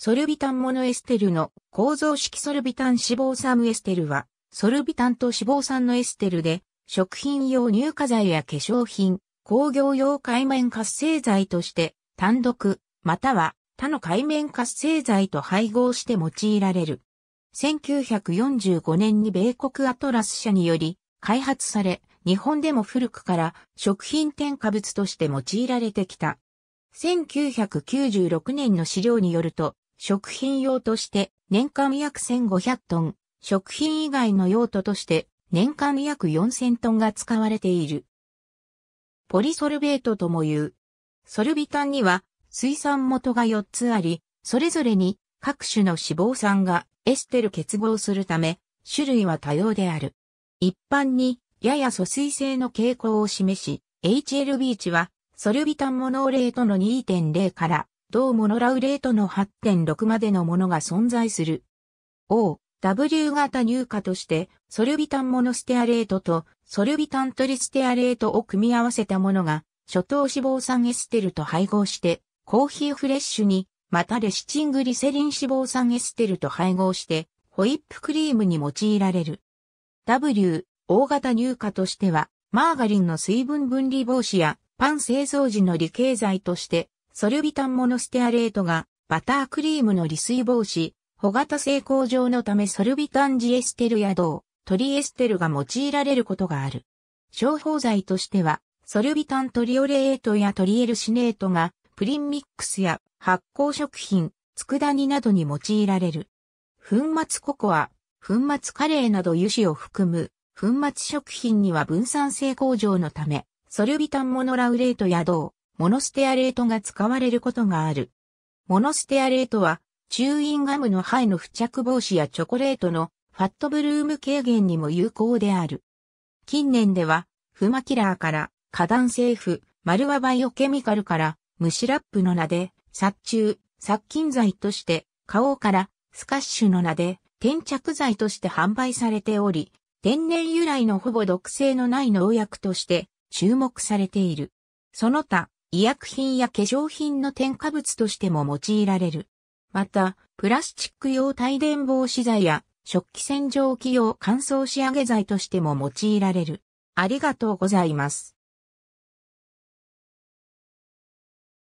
ソルビタンモノエステルの構造式ソルビタン脂肪酸エステルは、ソルビタンと脂肪酸のエステルで、食品用乳化剤や化粧品、工業用界面活性剤として、単独、または他の界面活性剤と配合して用いられる。1945年に米国アトラス社により開発され、日本でも古くから食品添加物として用いられてきた。1996年の資料によると、食品用として年間約1500トン、食品以外の用途として年間約4000トンが使われている。ポリソルベートとも言う。ソルビタンには水産元が4つあり、それぞれに各種の脂肪酸がエステル結合するため、種類は多様である。一般に、やや疎水性の傾向を示し、HLB 値は、ソルビタンモノーレートの2.0から同モノラウレートの8.6までのものが存在する。O、W 型乳化として、ソルビタンモノステアレートとソルビタントリステアレートを組み合わせたものが、初等脂肪酸エステルと配合して、コーヒーフレッシュに、またレシチングリセリン脂肪酸エステルと配合して、ホイップクリームに用いられる。W、O 型乳化としては、マーガリンの水分分離防止や、パン製造時の理系剤として、ソルビタンモノステアレートがバタークリームの利水防止、穂型性向上のためソルビタンジエステルや銅、トリエステルが用いられることがある。消耗剤としては、ソルビタントリオレエートやトリエルシネートがプリンミックスや発酵食品、佃煮などに用いられる。粉末ココア、粉末カレーなど油脂を含む粉末食品には分散性向上のため、ソルビタンモノラウレートや銅、モノステアレートが使われることがある。モノステアレートは、チューインガムの肺の付着防止やチョコレートのファットブルーム軽減にも有効である。近年では、フマキラーから、過セーフ、マルワバイオケミカルから、虫ラップの名で、殺虫、殺菌剤として、花王から、スカッシュの名で、転着剤として販売されており、天然由来のほぼ毒性のない農薬として注目されている。その他、医薬品や化粧品の添加物としても用いられる。また、プラスチック用帯電防止剤や食器洗浄機用乾燥仕上げ剤としても用いられる。ありがとうございます。